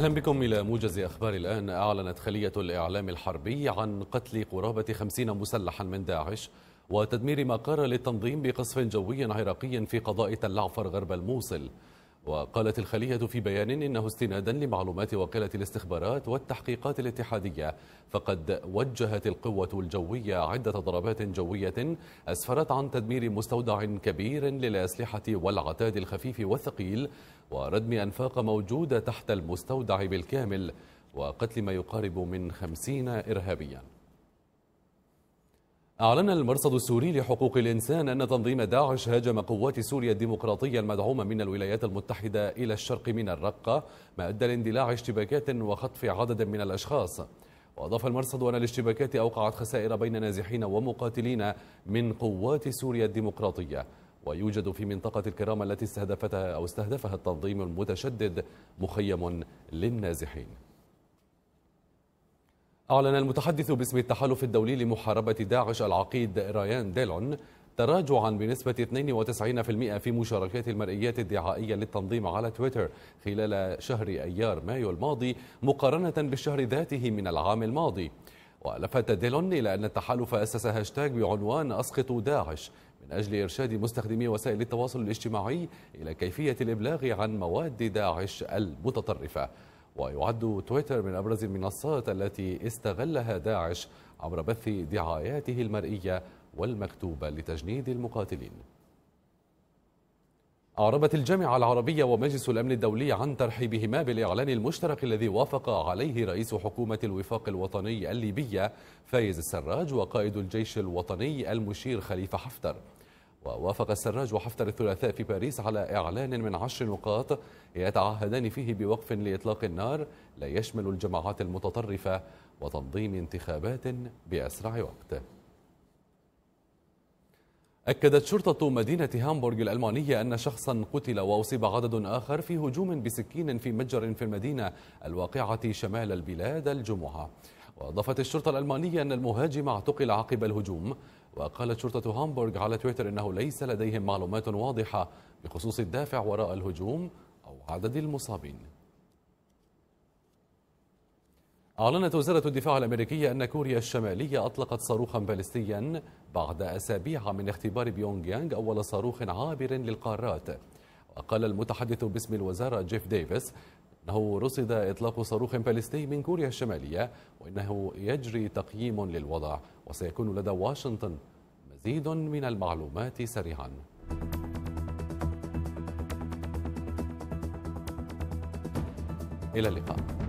أهلا بكم إلى موجز أخبار الآن أعلنت خلية الإعلام الحربي عن قتل قرابة خمسين مسلحا من داعش وتدمير مقر للتنظيم بقصف جوي عراقي في قضاء تلعفر غرب الموصل وقالت الخلية في بيان إنه استنادا لمعلومات وكالة الاستخبارات والتحقيقات الاتحادية فقد وجهت القوة الجوية عدة ضربات جوية أسفرت عن تدمير مستودع كبير للأسلحة والعتاد الخفيف والثقيل وردم أنفاق موجودة تحت المستودع بالكامل وقتل ما يقارب من خمسين إرهابياً أعلن المرصد السوري لحقوق الإنسان أن تنظيم داعش هاجم قوات سوريا الديمقراطية المدعومة من الولايات المتحدة إلى الشرق من الرقة ما أدى لاندلاع اشتباكات وخطف عدد من الأشخاص وأضاف المرصد أن الاشتباكات أوقعت خسائر بين نازحين ومقاتلين من قوات سوريا الديمقراطية ويوجد في منطقة الكرامة التي استهدفتها أو استهدفها التنظيم المتشدد مخيم للنازحين أعلن المتحدث باسم التحالف الدولي لمحاربة داعش العقيد ريان ديلون تراجعا بنسبة 92% في مشاركات المرئيات الدعائية للتنظيم على تويتر خلال شهر أيار مايو الماضي مقارنة بالشهر ذاته من العام الماضي ولفت ديلون إلى أن التحالف أسس هاشتاج بعنوان أسقط داعش من أجل إرشاد مستخدمي وسائل التواصل الاجتماعي إلى كيفية الإبلاغ عن مواد داعش المتطرفة ويعد تويتر من أبرز المنصات التي استغلها داعش عبر بث دعاياته المرئية والمكتوبة لتجنيد المقاتلين أعربت الجامعة العربية ومجلس الأمن الدولي عن ترحيبهما بالإعلان المشترك الذي وافق عليه رئيس حكومة الوفاق الوطني الليبية فايز السراج وقائد الجيش الوطني المشير خليفة حفتر ووافق السراج وحفتر الثلاثاء في باريس على إعلان من عشر نقاط يتعهدان فيه بوقف لإطلاق النار لا يشمل الجماعات المتطرفة وتنظيم انتخابات بأسرع وقت أكدت شرطة مدينة هامبورغ الألمانية أن شخصا قتل وأصيب عدد آخر في هجوم بسكين في متجر في المدينة الواقعة شمال البلاد الجمعة وأضافت الشرطة الألمانية أن المهاجم اعتقل عقب الهجوم وقالت شرطة هامبورغ على تويتر أنه ليس لديهم معلومات واضحة بخصوص الدافع وراء الهجوم أو عدد المصابين أعلنت وزارة الدفاع الأمريكية أن كوريا الشمالية أطلقت صاروخا باليستيا بعد أسابيع من اختبار بيونغ يانغ أول صاروخ عابر للقارات وقال المتحدث باسم الوزارة جيف ديفيس أنه رصد إطلاق صاروخ باليستي من كوريا الشمالية وإنه يجري تقييم للوضع وسيكون لدى واشنطن مزيد من المعلومات سريعا إلى اللقاء